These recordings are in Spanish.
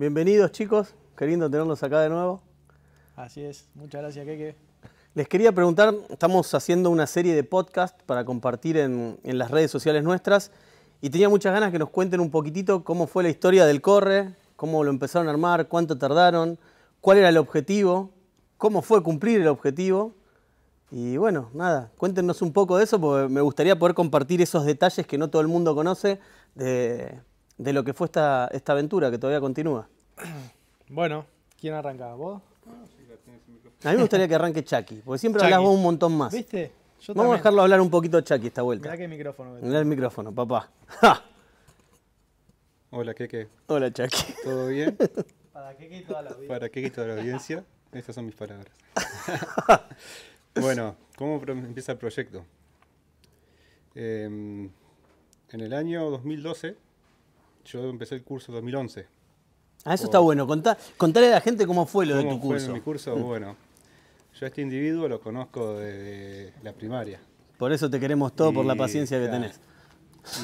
Bienvenidos chicos, queriendo tenerlos acá de nuevo. Así es, muchas gracias Keke. Les quería preguntar, estamos haciendo una serie de podcast para compartir en, las redes sociales nuestras y tenía muchas ganas que nos cuenten un poquitito cómo fue la historia del corre, cómo lo empezaron a armar, cuánto tardaron, cuál era el objetivo, cómo fue cumplir el objetivo. Y bueno, nada, cuéntenos un poco de eso porque me gustaría poder compartir esos detalles que no todo el mundo conoce de, lo que fue esta aventura que todavía continúa. Bueno, ¿quién arranca? ¿Vos? A mí me gustaría que arranque Chucky, porque siempre hablas vos un montón más. ¿Viste? Vamos a dejarlo hablar un poquito a Chucky esta vuelta. Mirá el micrófono, papá. Hola, Keke. Hola, Chucky. ¿Todo bien? Para qué quito toda la audiencia. Para Keke toda la audiencia, estas son mis palabras. bueno, ¿cómo empieza el proyecto? Em, en el año 2012, yo empecé el curso 2011 Ah, eso está bueno. Contá, contale a la gente cómo fue lo de tu curso. mi curso, mm. bueno, yo este individuo lo conozco desde la primaria. Por eso te queremos todo, por la paciencia que tenés.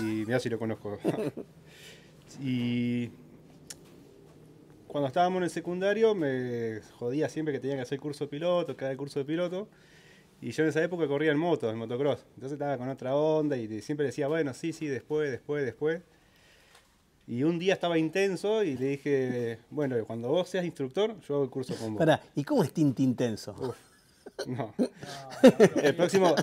Y mira si lo conozco. y cuando estábamos en el secundario me jodía siempre que tenía que hacer curso de piloto, cada curso de piloto. Y yo en esa época corría en moto, en motocross. Entonces estaba con otra onda y siempre decía, bueno, sí, sí, después, después, después. Y un día estaba intenso y le dije, bueno, cuando vos seas instructor, yo hago el curso con vos. Pará, ¿y cómo es Tinti intenso? no. el próximo,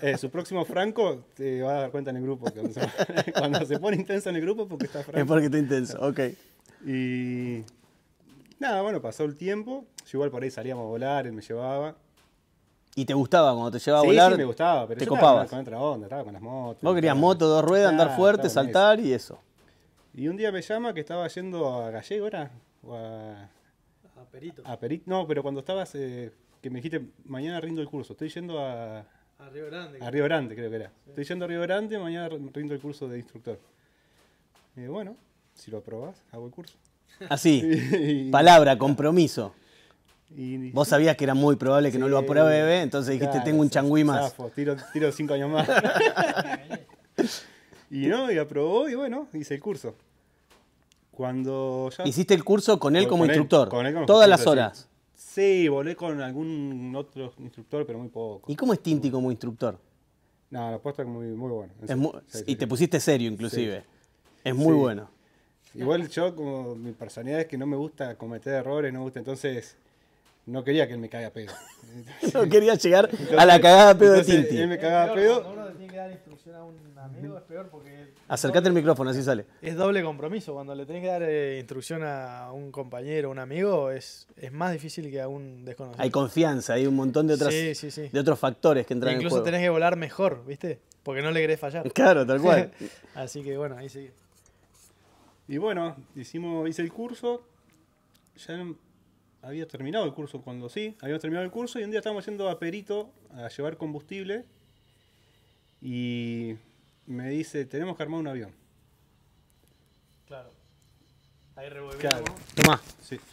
eh, su próximo Franco te va a dar cuenta en el grupo. Cuando se, pone intenso en el grupo porque está Franco. Es porque está intenso, ok. Y nada, bueno, pasó el tiempo. Yo igual por ahí salíamos a volar, él me llevaba. ¿Y te gustaba cuando te llevaba a volar? Sí, me gustaba, pero te copabas. Estaba con otra onda, estaba con las motos. Vos querías moto, dos ruedas, andar fuerte, saltar y eso. Y un día me llama que estaba yendo a Gallego, ¿era? a, Perito. No, pero cuando estabas, eh, que me dijiste, mañana rindo el curso. Estoy yendo a... A Río Grande. A Río Grande, creo que era. Estoy yendo a Río Grande, mañana rindo el curso de instructor. Y eh, bueno, si lo aprobas, hago el curso. Así. Ah, palabra, compromiso. Vos sabías que era muy probable que no lo apruebe, entonces dijiste, tengo un changüí más. tiro, tiro cinco años más. Y no, y aprobó y bueno, hice el curso. Cuando ¿Hiciste el curso con él como instructor? con él como Todas las horas. Sí, volé con algún otro instructor, pero muy poco. ¿Y cómo es Tinti como instructor? No, la apuesta es muy, buena. y te pusiste serio, inclusive. Es muy bueno. Igual yo, como mi personalidad es que no me gusta cometer errores, no me gusta, entonces no quería que él me caiga pedo. no quería llegar a la cagada pedo de Tinti. Él me cagaba pedo dar instrucción a un amigo es peor porque. Acercate el micrófono, así sale. Es doble compromiso. Cuando le tenés que dar eh, instrucción a un compañero, un amigo, es, es más difícil que a un desconocido. Hay confianza, hay un montón de, otras, de otros factores que entran en juego. Incluso tenés que volar mejor, ¿viste? Porque no le querés fallar. Claro, tal cual. así que bueno, ahí sigue. Y bueno, hicimos, hice el curso. Ya había terminado el curso cuando sí, habíamos terminado el curso y un día estamos yendo a Perito a llevar combustible y me dice, tenemos que armar un avión. Claro. Ahí revolvimos.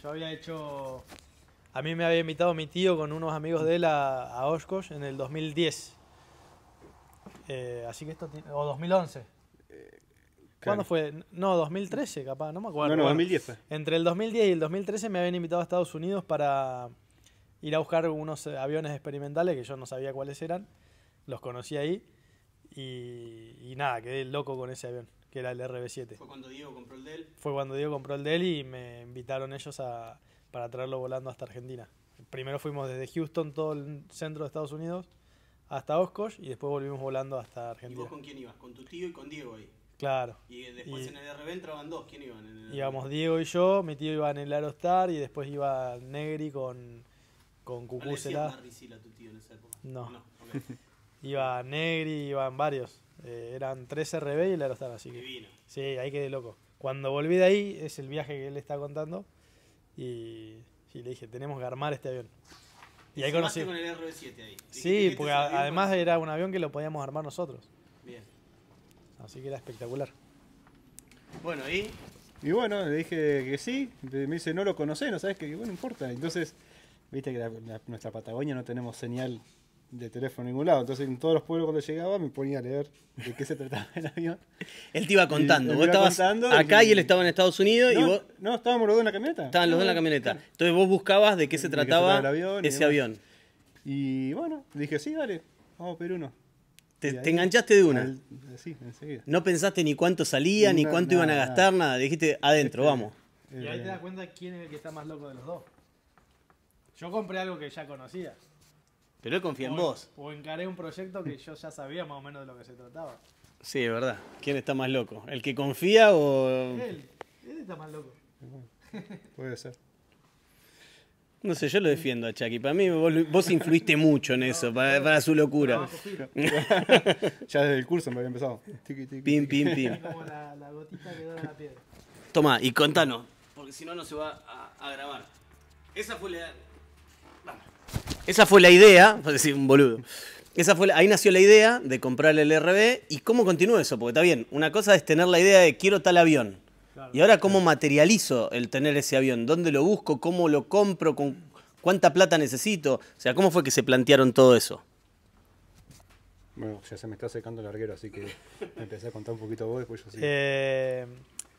Yo había hecho... A mí me había invitado mi tío con unos amigos de él a, Oshkosh en el 2010. Eh, así que esto... O 2011. Eh, ¿Cuándo fue? No, 2013 capaz, no me acuerdo. No, 2010 Entre el 2010 y el 2013 me habían invitado a Estados Unidos para ir a buscar unos eh, aviones experimentales que yo no sabía cuáles eran. Los conocí ahí. Y, nada, quedé loco con ese avión, que era el RB7. ¿Fue cuando Diego compró el Dell? Fue cuando Diego compró el Dell y me invitaron ellos a, para traerlo volando hasta Argentina. Primero fuimos desde Houston, todo el centro de Estados Unidos, hasta Oshkosh y después volvimos volando hasta Argentina. ¿Y vos con quién ibas? ¿Con tu tío y con Diego ahí? Claro. Y después en el RB entraban dos, ¿quién iban? íbamos Diego y yo, mi tío iba en el Aerostar y después iba Negri con, con Cucúcela. No le tu tío en esa época? No. Iba Negri, iban varios. Eh, eran tres RB y la estaba así. Que, Divino. Sí, ahí quedé loco. Cuando volví de ahí, es el viaje que él está contando. Y, le dije, tenemos que armar este avión. Y, ahí conocí. Sí, porque además era un avión que lo podíamos armar nosotros. Bien. Así que era espectacular. Bueno, ¿y? Y bueno, le dije que sí. Me dice, no lo conocés, no sabes que, bueno, importa. Entonces, viste que nuestra Patagonia no tenemos señal de teléfono en ningún lado. Entonces, en todos los pueblos cuando llegaba me ponía a leer de qué se trataba el avión. él te iba contando. vos estabas acá y... él estaba en Estados Unidos. No, y no estábamos los dos en la camioneta. Estaban los dos en la camioneta. Entonces, vos buscabas de qué se trataba, ese avión. Y bueno, dije, sí, dale, vamos a Te, enganchaste de una. Eh, sí, enseguida. No pensaste ni cuánto salía, ni cuánto iban a gastar, nada. Dijiste, adentro, este, vamos. Eh, y ahí te das cuenta quién es el que está más loco de los dos. Yo compré algo que ya conocías pero él confía en vos. O encaré un proyecto que yo ya sabía más o menos de lo que se trataba. Sí, es verdad. ¿Quién está más loco? ¿El que confía o...? Él. Él está más loco. Puede ser. No sé, yo lo defiendo a Chucky. Para mí vos, influiste mucho en eso, para, su locura. ya desde el curso me había empezado. Tiki, pim, pim, pim. Como la, gotita la Toma, y contanos, porque si no, no se va a, a grabar. Esa fue la, esa fue la idea, por decir un boludo. Esa fue ahí nació la idea de comprar el RB y cómo continúa eso, porque está bien, una cosa es tener la idea de quiero tal avión. y ahora cómo materializo el tener ese avión, dónde lo busco, cómo lo compro, con cuánta plata necesito, o sea, ¿cómo fue que se plantearon todo eso? Bueno, ya se me está secando el arguero, así que empecé a contar un poquito vos, después yo sí. Eh,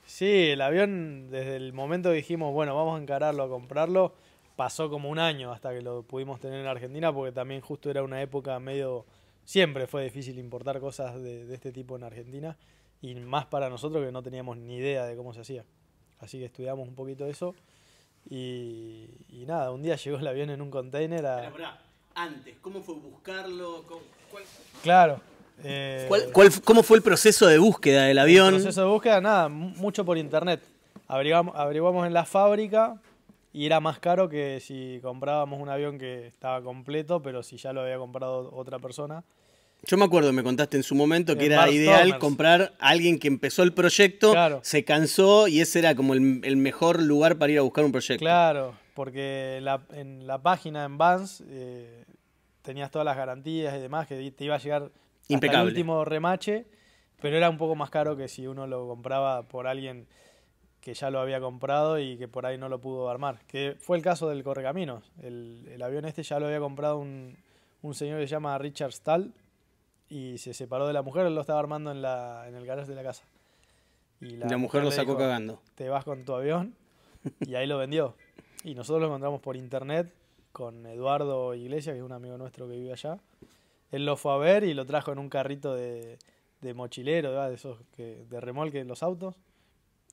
sí, el avión, desde el momento que dijimos, bueno, vamos a encararlo, a comprarlo, pasó como un año hasta que lo pudimos tener en Argentina, porque también justo era una época medio... Siempre fue difícil importar cosas de, este tipo en Argentina, y más para nosotros que no teníamos ni idea de cómo se hacía. Así que estudiamos un poquito eso. Y, nada, un día llegó el avión en un container a... Pero, antes, ¿cómo fue buscarlo? Claro. Eh, cómo fue el proceso de búsqueda del avión? El proceso de búsqueda, nada, mucho por internet. Averiguamos, averiguamos en la fábrica, y era más caro que si comprábamos un avión que estaba completo, pero si ya lo había comprado otra persona. Yo me acuerdo, me contaste en su momento que era ideal comprar a alguien que empezó el proyecto, se cansó y ese era como el, mejor lugar para ir a buscar un proyecto. Claro, porque en la página en Vans eh, tenías todas las garantías y demás que te iba a llegar el último remache, pero era un poco más caro que si uno lo compraba por alguien que ya lo había comprado y que por ahí no lo pudo armar. Que fue el caso del Correcaminos. El, avión este ya lo había comprado un, señor que se llama Richard Stahl y se separó de la mujer, él lo estaba armando en, el garaje de la casa. Y la, mujer, lo sacó cagando. Te vas con tu avión y ahí lo vendió. Y nosotros lo encontramos por internet con Eduardo Iglesias, que es un amigo nuestro que vive allá. Él lo fue a ver y lo trajo en un carrito de, de mochilero, de esos que, de remolque en los autos.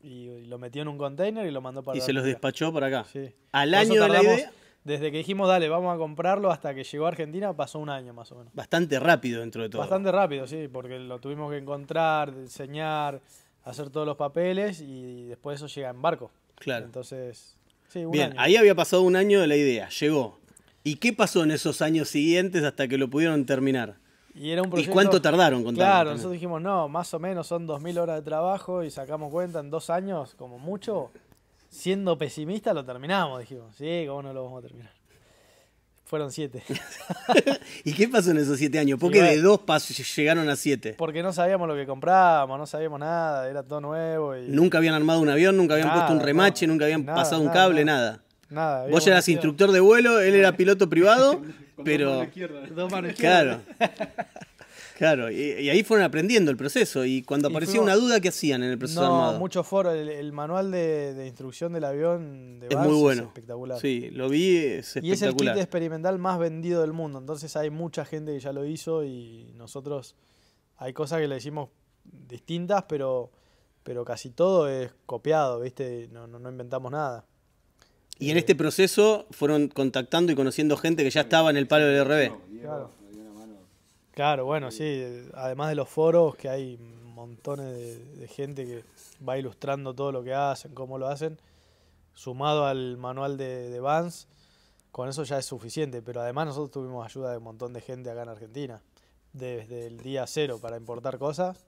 Y, lo metió en un container y lo mandó para Y se los despachó para acá. Sí. Al año de Desde que dijimos, dale, vamos a comprarlo, hasta que llegó a Argentina pasó un año más o menos. Bastante rápido dentro de todo. Bastante rápido, sí, porque lo tuvimos que encontrar, diseñar, hacer todos los papeles y después eso llega en barco. Claro. Entonces, sí, Bien, ahí había pasado un año de la idea, llegó. ¿Y qué pasó en esos años siguientes hasta que lo pudieron terminar? Y, era cuánto tardaron con Claro, nosotros dijimos, no, más o menos son 2.000 horas de trabajo y sacamos cuenta en dos años, como mucho, siendo pesimistas lo terminamos, dijimos, sí, ¿cómo no lo vamos a terminar? Fueron siete. ¿Y qué pasó en esos siete años? ¿Por qué de dos pasos llegaron a siete? Porque no sabíamos lo que comprábamos, no sabíamos nada, era todo nuevo. Nunca habían armado un avión, nunca habían puesto un remache, nunca habían pasado un cable, nada. nada. Vos eras instructor de vuelo, él era piloto privado pero, dos manos Claro. Claro, y, ahí fueron aprendiendo el proceso. Y cuando aparecía una duda, ¿qué hacían en el proceso no, mucho foro. El, manual de, instrucción del avión de es muy bueno. Es espectacular. Sí, lo vi, es espectacular. Y es el kit experimental más vendido del mundo. Entonces hay mucha gente que ya lo hizo y nosotros hay cosas que le decimos distintas, pero, pero casi todo es copiado, ¿viste? no inventamos nada. Y en este proceso fueron contactando y conociendo gente que ya estaba en el palo del RB. Claro, bueno, sí. Además de los foros, que hay montones de, gente que va ilustrando todo lo que hacen, cómo lo hacen, sumado al manual de, de Vance, con eso ya es suficiente. Pero además nosotros tuvimos ayuda de un montón de gente acá en Argentina, desde el día cero para importar cosas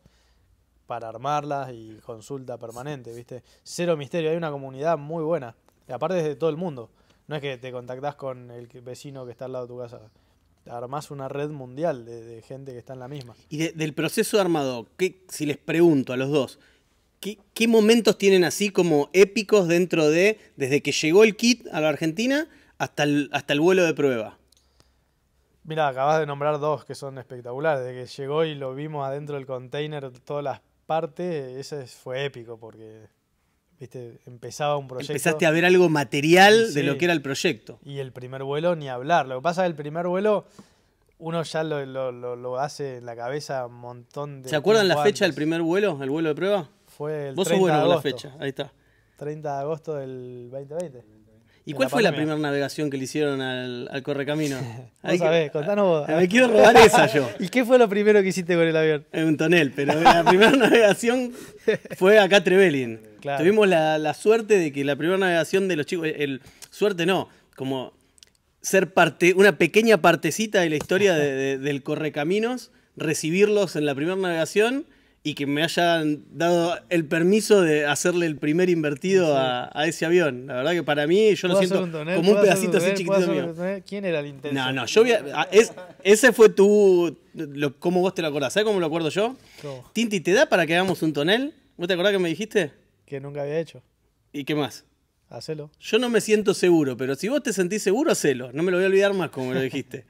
para armarlas y consulta permanente, ¿viste? Cero misterio, hay una comunidad muy buena aparte es de todo el mundo. No es que te contactás con el vecino que está al lado de tu casa. Armás una red mundial de, gente que está en la misma. Y del proceso armado, si les pregunto a los dos, ¿qué, momentos tienen así como épicos dentro de, desde que llegó el kit a la Argentina hasta el, hasta el vuelo de prueba? Mira, acabas de nombrar dos que son espectaculares. De que llegó y lo vimos adentro del container, todas las partes, ese fue épico porque empezaba un proyecto. Empezaste a ver algo material de lo que era el proyecto. Y el primer vuelo, ni hablar. Lo que pasa es que el primer vuelo, uno ya lo, lo, hace en la cabeza un montón de. ¿Se acuerdan la fecha del primer vuelo, el vuelo de prueba? Fue el 30 de la fecha, ahí está. 30 de agosto del 2020. ¿Y cuál fue la primera navegación que le hicieron al, al correcamino? Ahí sabés, contanos vos. Me quiero robar esa yo. ¿Y qué fue lo primero que hiciste con el avión? En un tonel, pero la primera navegación fue acá Trevelin. Tuvimos la, suerte de que la primera navegación de los chicos, el, suerte no, como ser parte, una pequeña partecita de la historia del correcaminos, recibirlos en la primera navegación y que me hayan dado el permiso de hacerle el primer invertido a, ese avión. La verdad que para mí yo lo siento como un pedacito así chiquitito mío. ¿Quién era el intenso? No, no, yo es, ese fue tu... ¿Cómo vos te lo acordás? ¿Sabes cómo lo acuerdo yo? Tinti, ¿te da para que hagamos un tonel? ¿Vos te acordás que me dijiste? Que nunca había hecho. ¿Y qué más? Hacelo. Yo no me siento seguro, pero si vos te sentís seguro, hacelo. No me lo voy a olvidar más como lo dijiste.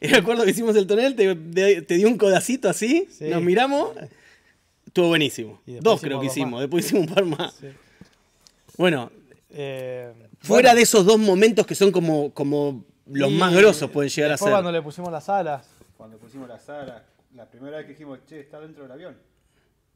me acuerdo que hicimos el tonel, te, te, di un codacito así, nos miramos... Estuvo buenísimo. Dos creo que hicimos, después hicimos un par más. Bueno, eh, fuera de esos dos momentos que son como, como los más grosos pueden llegar a ser. cuando le pusimos las alas. Cuando pusimos las alas, la primera vez que dijimos, che, está dentro del avión.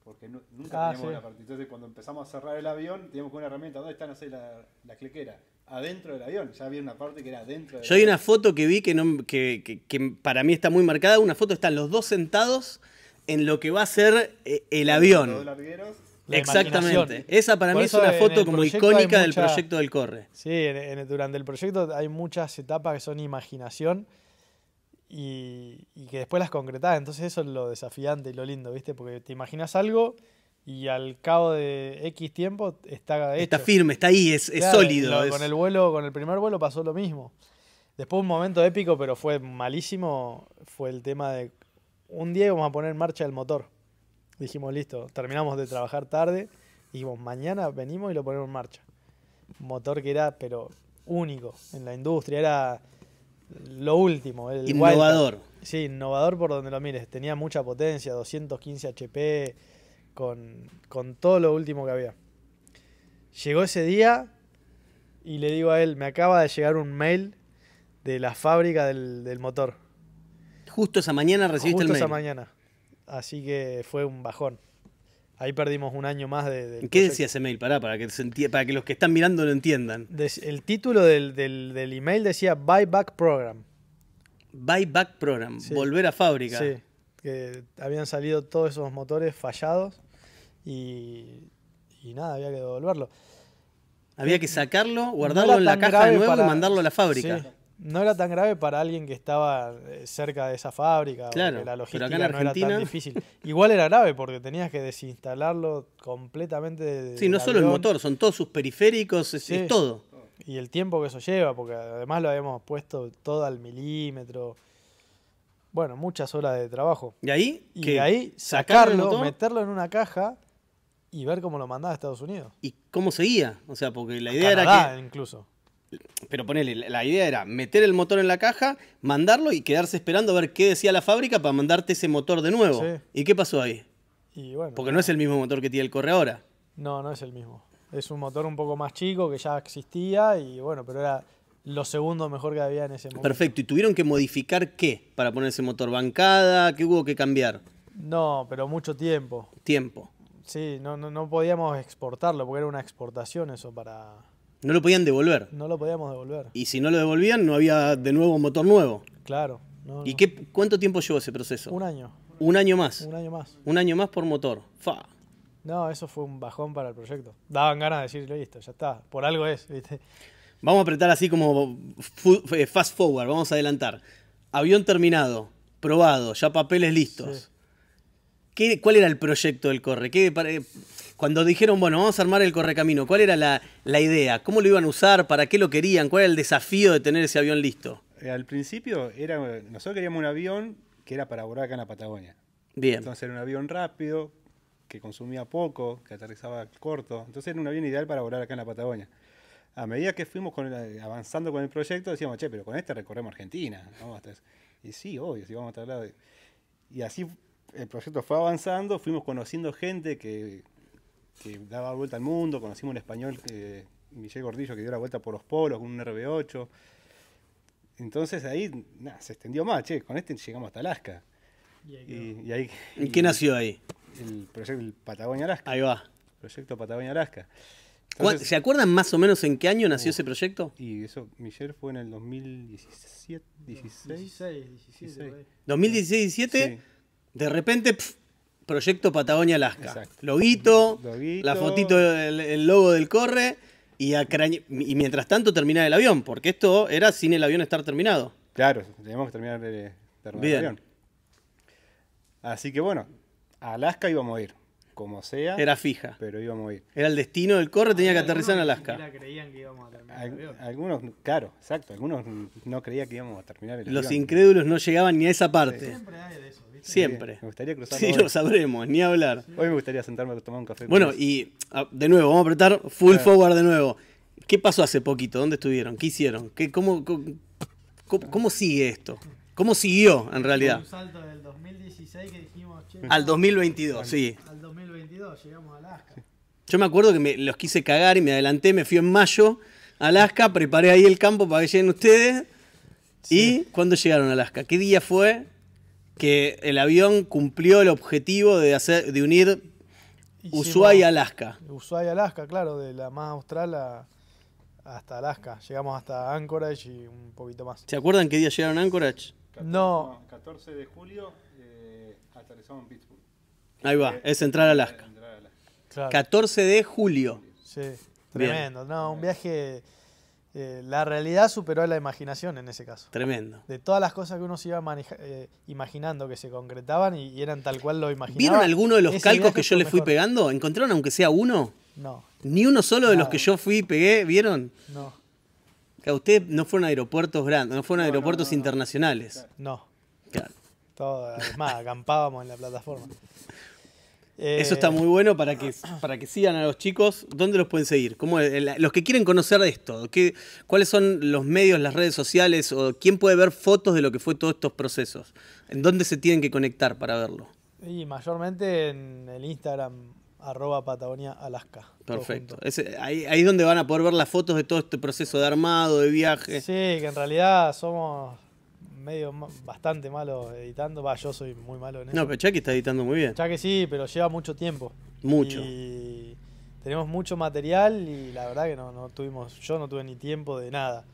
Porque nunca ah, teníamos una la Entonces cuando empezamos a cerrar el avión, teníamos una herramienta, ¿dónde está, no sé, la, la clequera? adentro del avión. Ya había una parte que era adentro del Yo hay una foto que vi que, no, que, que, para mí está muy marcada. Una foto están los dos sentados en lo que va a ser eh, el avión. Exactamente. Esa para mí es una foto como icónica del proyecto del Corre. Sí, durante el proyecto hay muchas etapas que son imaginación y, que después las concretás. Entonces eso es lo desafiante y lo lindo, ¿viste? Porque te imaginas algo y al cabo de X tiempo está Está firme, está ahí, es, sólido. Con el vuelo, con el primer vuelo pasó lo mismo. Después un momento épico, pero fue malísimo, fue el tema de un día íbamos a poner en marcha el motor. Dijimos, listo, terminamos de trabajar tarde. Dijimos, mañana venimos y lo ponemos en marcha. motor que era, pero único en la industria, era lo último. El innovador. Sí, innovador por donde lo mires. Tenía mucha potencia, 215 HP, con, todo lo último que había. Llegó ese día y le digo a él, me acaba de llegar un mail de la fábrica del, del motor Justo esa mañana recibiste el mail. Justo esa mañana. Así que fue un bajón. Ahí perdimos un año más de... ¿Qué decía ese mail? Pará, para que, para que los que están mirando lo entiendan. el título del, email decía buy back Program. back Program, volver a fábrica. Sí, que habían salido todos esos motores fallados y, nada, había que devolverlo. Había eh, que sacarlo, guardarlo en la caja de nuevo y mandarlo a la fábrica no era tan grave para alguien que estaba eh, cerca de esa fábrica, claro, la logística pero no era tan difícil. Igual era grave porque tenías que desinstalarlo completamente. Sí, no solo el motor, son todos sus periféricos, es, todo. Y el tiempo que eso lleva, porque además lo habíamos puesto todo al milímetro. Bueno, muchas horas de trabajo. ¿Y ahí? Y de ahí sacarlo, meterlo en una caja y ver cómo lo mandaba a Estados Unidos. ¿Y cómo seguía? O sea, porque la idea era que. incluso. Pero ponele, la idea era meter el motor en la caja, mandarlo y quedarse esperando a ver qué decía la fábrica para mandarte ese motor de nuevo. ¿Y qué pasó ahí? Porque no es el mismo motor que tiene el corre ahora. No, no es el mismo. Es un motor un poco más chico que ya existía y bueno, pero era lo segundo mejor que había en ese momento. Perfecto. ¿Y tuvieron que modificar qué para poner ese motor? ¿Bancada? ¿Qué hubo que cambiar? No, pero mucho tiempo. Tiempo. Sí, no, no, no podíamos exportarlo porque era una exportación eso para, no lo podían devolver. No lo podíamos devolver. Y si no lo devolvían, no había de nuevo motor nuevo. Claro. ¿Y Qué, cuánto tiempo llevó ese proceso? Un año. ¿Un año más? Un año más. Un año más por motor. Fa. No, eso fue un bajón para el proyecto. Daban ganas de decirle, listo, ya está, por algo es, Vamos a apretar así como eh, fast forward, vamos a adelantar. Avión terminado, probado, ya papeles listos. ¿Cuál era el proyecto del corre? ¿Qué, eh, cuando dijeron, bueno, vamos a armar el correcamino, ¿cuál era la, idea? ¿Cómo lo iban a usar? ¿Para qué lo querían? ¿Cuál era el desafío de tener ese avión listo? Eh, al principio, era, nosotros queríamos un avión que era para volar acá en la Patagonia. Bien. Entonces era un avión rápido, que consumía poco, que aterrizaba corto. Entonces era un avión ideal para volar acá en la Patagonia. A medida que fuimos con eh, avanzando con el proyecto, decíamos, che, pero con este recorremos Argentina. Y sí, obvio, si vamos a al lado. Y así el proyecto fue avanzando, fuimos conociendo gente que, que daba vuelta al mundo, conocimos un español, que, Miguel Gordillo, que dio la vuelta por los polos con un RB8. Entonces ahí se extendió más, che, con este llegamos hasta Alaska. ¿Y, qué nació ahí? El proyecto Patagonia Alaska. Ahí va. Proyecto Patagonia Alaska. ¿Se acuerdan más o menos en qué año nació ese proyecto? Y eso, miguel fue en el 2017, 16, 16 17. 2016, 17. Sí. De repente, proyecto Patagonia Alaska. Loguito, la fotito, el, logo del corre y, y mientras tanto terminar el avión, porque esto era sin el avión estar terminado. Claro, teníamos que terminar, terminar el avión. Así que bueno, a Alaska íbamos a ir como sea. Era fija. Pero íbamos a ir. Era el destino del corre, tenía que aterrizar en Alaska. creían que íbamos a terminar Algunos, claro, exacto. Algunos no creían que íbamos a terminar el Los incrédulos no llegaban ni a esa parte. Siempre hay me gustaría cruzar. Sí, lo sabremos, ni hablar. Hoy me gustaría sentarme a tomar un café. Bueno, y ah, de nuevo, vamos a apretar full forward de nuevo. ¿Qué pasó hace poquito? ¿Dónde estuvieron? ¿Qué hicieron? ¿Qué, cómo, cómo, sigue esto? ¿Cómo siguió en realidad? Un salto del 2016 al 2022, sí llegamos a Alaska. Yo me acuerdo que los quise cagar y me adelanté, me fui en mayo a Alaska, preparé ahí el campo para que lleguen ustedes. ¿Y cuando llegaron a Alaska? ¿Qué día fue que el avión cumplió el objetivo de, hacer, de unir Ushuaia y Alaska? Ushuaia Alaska, claro, de la más austral hasta Alaska. Llegamos hasta Anchorage y un poquito más. ¿Se acuerdan qué día llegaron a Anchorage? no. 14 de julio eh, aterrizamos en Pittsburgh. Ahí va, es Central Alaska. 14 de julio. Sí, tremendo. No, un viaje. Eh, la realidad superó a la imaginación en ese caso. Tremendo. De todas las cosas que uno se iba eh, imaginando que se concretaban y, eran tal cual lo imaginaba. ¿Vieron alguno de los calcos que yo le fui pegando? ¿Encontraron aunque sea uno? No. Ni uno solo de los que yo fui y pegué, ¿vieron? No. A ustedes no fueron a aeropuertos grandes, no fueron aeropuertos internacionales. No. Claro. acampábamos en la plataforma. Eso está eh, muy bueno para que, para que sigan a los chicos. ¿Dónde los pueden seguir? ¿Cómo, los que quieren conocer de esto, ¿qué, ¿cuáles son los medios, las redes sociales o quién puede ver fotos de lo que fue todos estos procesos? ¿En dónde se tienen que conectar para verlo? Y mayormente en el Instagram arroba Patagonia Alaska. Perfecto. ahí, ahí, es donde van a poder ver las fotos de todo este proceso de armado, de viaje. Sí, que en realidad somos medio bastante malo editando. Va, yo soy muy malo en eso. No, pero Chucky está editando muy bien. Chucky sí, pero lleva mucho tiempo. Mucho. Y tenemos mucho material y la verdad que no, tuvimos, yo no tuve ni tiempo de nada.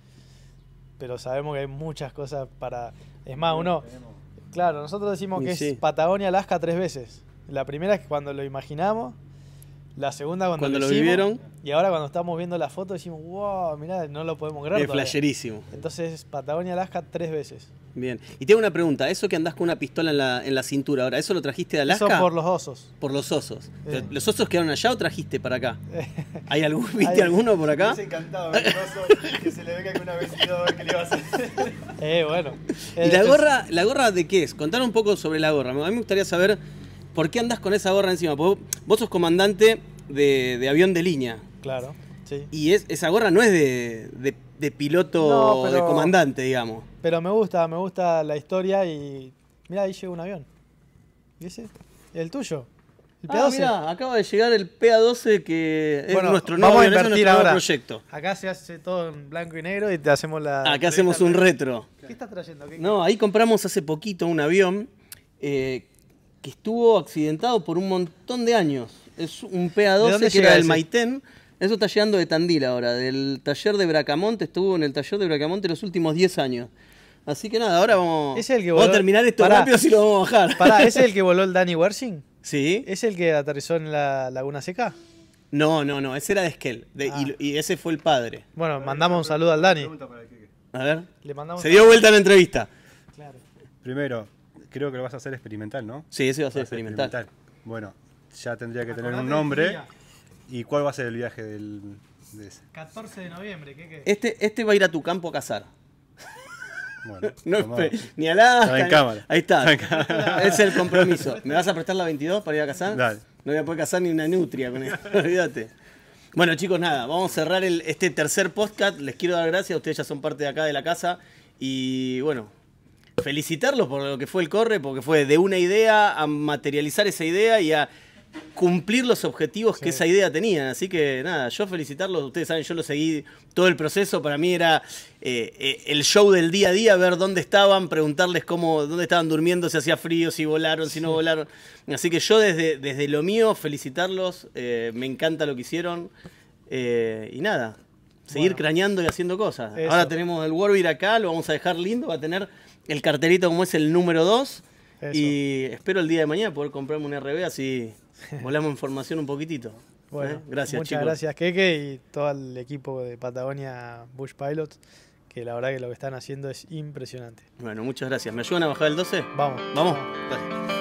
Pero sabemos que hay muchas cosas para. Es más, uno. Claro, nosotros decimos que es Patagonia, Alaska tres veces. La primera es que cuando lo imaginamos la segunda cuando, lo, vivieron. Y ahora cuando estamos viendo la foto decimos, wow, mirá, no lo podemos grabar. Es flasherísimo. Entonces Patagonia, Alaska tres veces. Bien. Y tengo una pregunta, eso que andás con una pistola en la, cintura ahora, ¿eso lo trajiste de Alaska? Eso por los osos. Por los osos. ¿Los osos quedaron allá o trajiste para acá? ¿Hay algún, ¿Viste alguno por acá? encantado, el oso que se le venga con una vestida a le iba a hacer. Eh, bueno. ¿Y la gorra, la gorra de qué es? Contar un poco sobre la gorra. A mí me gustaría saber ¿por qué andás con esa gorra encima? vos sos comandante de, avión de línea. Claro, sí. Y esa gorra no es de, piloto de comandante, digamos. Pero me gusta, me gusta la historia y. Mira, ahí llega un avión. ¿Y ¿El tuyo? El pa 12 Ah, mirá, acaba de llegar el PA12 que es nuestro nuevo, vamos proyecto. Acá se hace todo en blanco y negro y te hacemos la. Acá hacemos un retro. ¿Qué estás trayendo? no, ahí compramos hace poquito un avión eh, estuvo accidentado por un montón de años. Es un PA12 que era del Maitén. Eso está llegando de Tandil ahora, del taller de Bracamonte, estuvo en el taller de Bracamonte los últimos 10 años. Así que nada, ahora vamos, vamos a terminar esto rápido si lo vamos a bajar. Pará, ¿es el que voló el Danny Wersing? Sí. ¿Es el que aterrizó en la Laguna Seca? No, no, no, ese era de Esquel, ah. y, ese fue el padre. Bueno, mandamos un saludo al Dani. A ver, se dio vuelta en la entrevista. Claro. Primero, creo que lo vas a hacer experimental, ¿no? Sí, ese va a ser, experimental. Bueno, ya tendría que tener un nombre. ¿Y cuál va a ser el viaje del, de ese? 14 de noviembre, ¿qué, Este, este va a ir a tu campo a cazar. Bueno, no, ni la. en cámara. Ahí está. es el compromiso. ¿Me vas a prestar la 22 para ir a cazar? No voy a poder cazar ni una nutria con eso. Olvídate. Bueno, chicos, nada. Vamos a cerrar este tercer podcast. Les quiero dar gracias. Ustedes ya son parte de acá de la casa. Y bueno, felicitarlos por lo que fue el corre, porque fue de una idea a materializar esa idea y a cumplir los objetivos que esa idea tenía. Así que nada, yo felicitarlos. Ustedes saben, yo lo seguí todo el proceso. Para mí era eh, eh, el show del día a día, ver dónde estaban, preguntarles cómo, dónde estaban durmiendo, si hacía frío, si volaron, si no volaron. Así que yo desde, desde lo mío, felicitarlos. Eh, me encanta lo que hicieron. y nada, seguir crañando y haciendo cosas. Ahora tenemos el Warbeer acá, lo vamos a dejar lindo, va a tener el carterito como es el número 2. Y espero el día de mañana poder comprarme un RB así volamos información un poquitito. ¿eh? Bueno, ¿eh? gracias muchas gracias Keke y todo el equipo de Patagonia Bush Pilot que la verdad que lo que están haciendo es impresionante. Bueno, muchas gracias. ¿Me ayudan a bajar el 12? Vamos. Vamos.